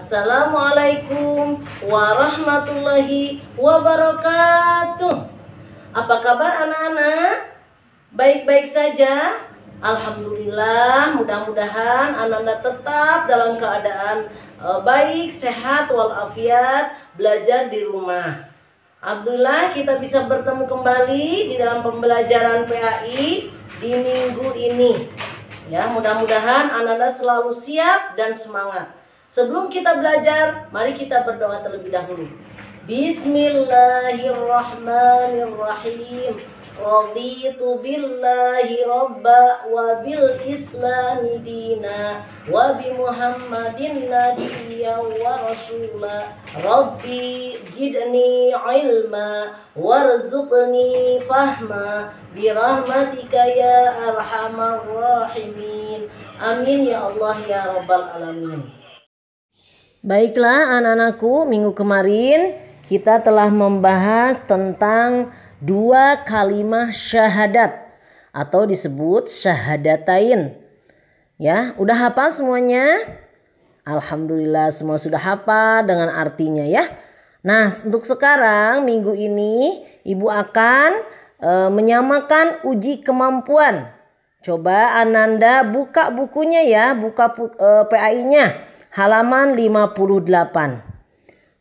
Assalamualaikum warahmatullahi wabarakatuh. Apa kabar anak-anak? Baik-baik saja? Alhamdulillah, mudah-mudahan anak-anak tetap dalam keadaan e, baik, sehat walafiat, belajar di rumah. Alhamdulillah kita bisa bertemu kembali di dalam pembelajaran PAI di minggu ini. Ya, mudah-mudahan anak-anak selalu siap dan semangat. Sebelum kita belajar, mari kita berdoa terlebih dahulu. Bismillahirrahmanirrahim. Raditu billahi robba wa bil islami dina wa bi muhammadin nabiyya wa rasula rabbi jidni ilma warzuqni fahma birahmatika ya arhamar rahimin amin ya Allah ya rabbal alamin Baiklah anak-anakku, minggu kemarin kita telah membahas tentang dua kalimat syahadat atau disebut syahadatain. Ya, udah hafal semuanya? Alhamdulillah semua sudah hafal dengan artinya ya. Nah, untuk sekarang minggu ini Ibu akan e, menyamakan uji kemampuan. Coba Ananda buka bukunya ya, buka e, PAI-nya halaman 58.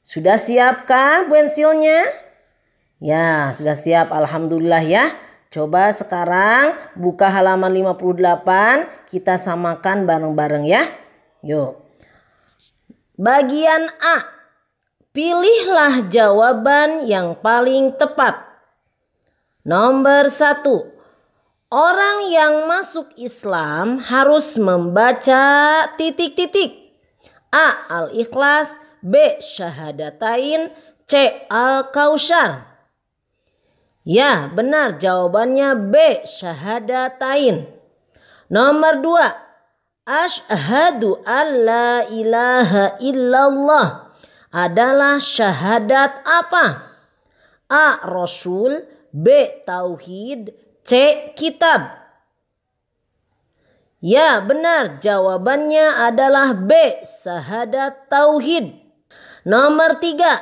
Sudah siapkah pensilnya? Ya, sudah siap. Alhamdulillah ya. Coba sekarang buka halaman 58, kita samakan bareng-bareng ya. Yuk. Bagian A. Pilihlah jawaban yang paling tepat. Nomor satu, orang yang masuk Islam harus membaca titik-titik. A. Al-Ikhlas B. Syahadatain C. Al-Kausar Ya benar jawabannya B. Syahadatain Nomor 2 Ashadu an la ilaha illallah adalah syahadat apa? A. Rasul B. Tauhid C. Kitab Ya, benar. Jawabannya adalah B. Syahadat tauhid. Nomor tiga.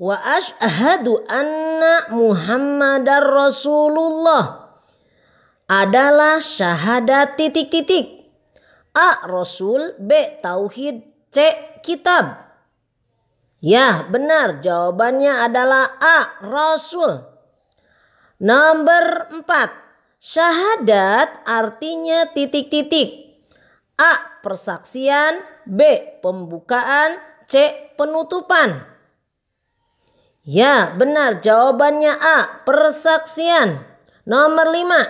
Wa ashadu anna Muhammadar Rasulullah adalah syahadat titik-titik. A. Rasul B. Tauhid C. Kitab Ya benar jawabannya adalah A. Rasul Nomor empat. Syahadat artinya titik-titik. A. Persaksian. B. Pembukaan. C. Penutupan. Ya, benar jawabannya A. Persaksian. Nomor 5.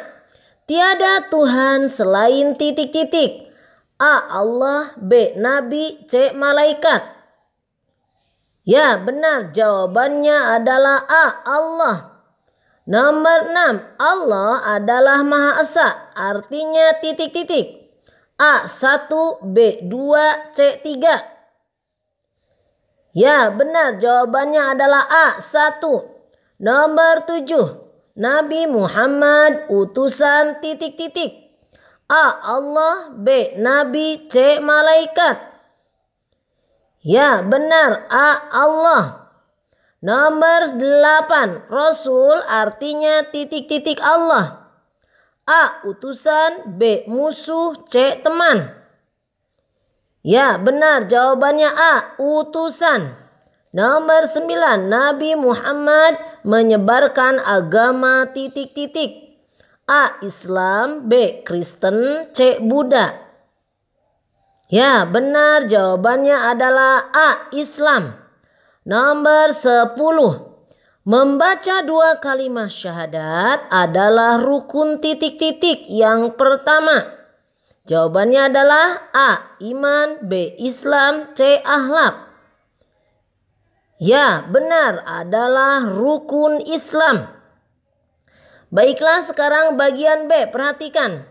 Tiada Tuhan selain titik-titik. A. Allah, B. Nabi, C. Malaikat. Ya, benar jawabannya adalah A. Allah. Nomor 6. Allah adalah Maha Esa, artinya titik-titik. A1, B2, C3. Ya, benar jawabannya adalah A1. Nomor 7. Nabi Muhammad utusan titik-titik. A. Allah, B. Nabi, C. Malaikat. Ya, benar A. Allah. Nomor delapan, Rasul artinya titik-titik Allah. A. Utusan B. Musuh C. Teman Ya benar jawabannya A. Utusan Nomor sembilan, Nabi Muhammad menyebarkan agama titik-titik A. Islam B. Kristen C. Buddha Ya benar jawabannya adalah A. Islam Nomor 10. Membaca dua kalimat syahadat adalah rukun titik-titik yang pertama. Jawabannya adalah A. Iman B. Islam C. Ahlak Ya benar adalah rukun Islam Baiklah sekarang bagian B perhatikan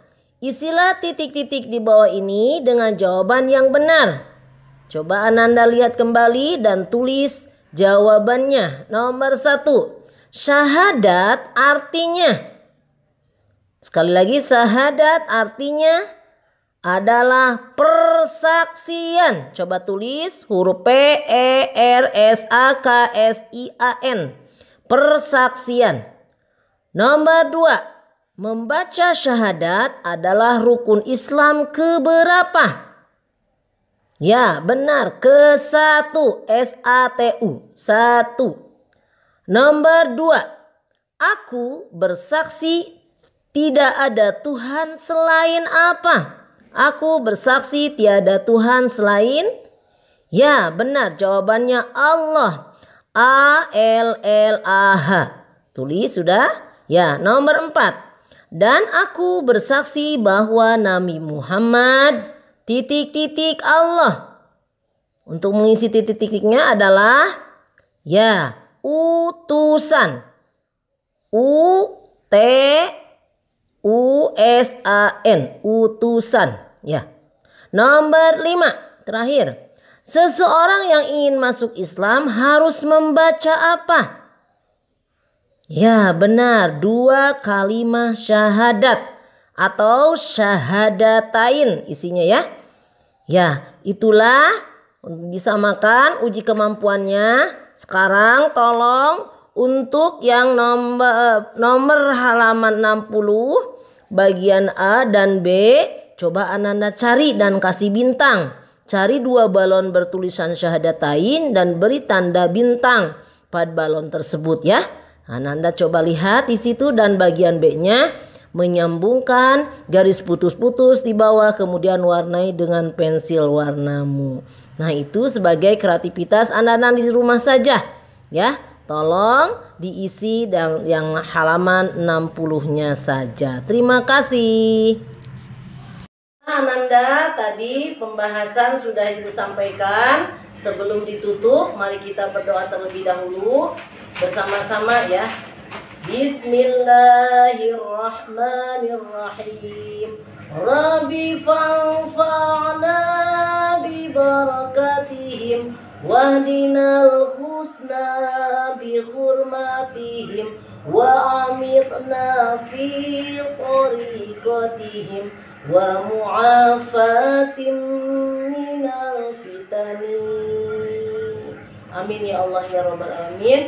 Isilah titik-titik di bawah ini dengan jawaban yang benar Coba Anda lihat kembali dan tulis jawabannya. Nomor satu, syahadat artinya. Sekali lagi, syahadat artinya adalah persaksian. Coba tulis huruf P, E, R, S, A, K, S, I, A, N. Persaksian. Nomor dua, membaca syahadat adalah rukun Islam keberapa? Ya, benar. Ke satu. S-A-T-U. Satu. Nomor dua. Aku bersaksi tidak ada Tuhan selain apa? Aku bersaksi tiada Tuhan selain? Ya, benar. Jawabannya Allah. A-L-L-A-H. Tulis sudah? Ya, nomor empat. Dan aku bersaksi bahwa Nabi Muhammad titik-titik Allah. Untuk mengisi titik-titiknya adalah ya utusan. U T U S A N utusan ya. Nomor lima terakhir. Seseorang yang ingin masuk Islam harus membaca apa? Ya benar dua kalimat syahadat atau syahadatain isinya ya. Ya, itulah disamakan uji kemampuannya. Sekarang tolong untuk yang nomor nomor halaman 60 bagian A dan B coba Ananda cari dan kasih bintang. Cari dua balon bertulisan syahadatain dan beri tanda bintang pada balon tersebut ya. Ananda coba lihat di situ dan bagian B-nya menyambungkan garis putus-putus di bawah kemudian warnai dengan pensil warnamu. Nah, itu sebagai kreativitas anak-anak di rumah saja ya. Tolong diisi dan yang halaman 60-nya saja. Terima kasih. Nah, Nanda, tadi pembahasan sudah Ibu sampaikan. Sebelum ditutup, mari kita berdoa terlebih dahulu bersama-sama ya. بسم الله الرحمن الرحيم رب فانفعنا ببركاتهم واهدنا الحسنى بحرماتهم وعمقنا في طريقتهم ومعافاة من الفتن آمين يا الله يا رب العالمين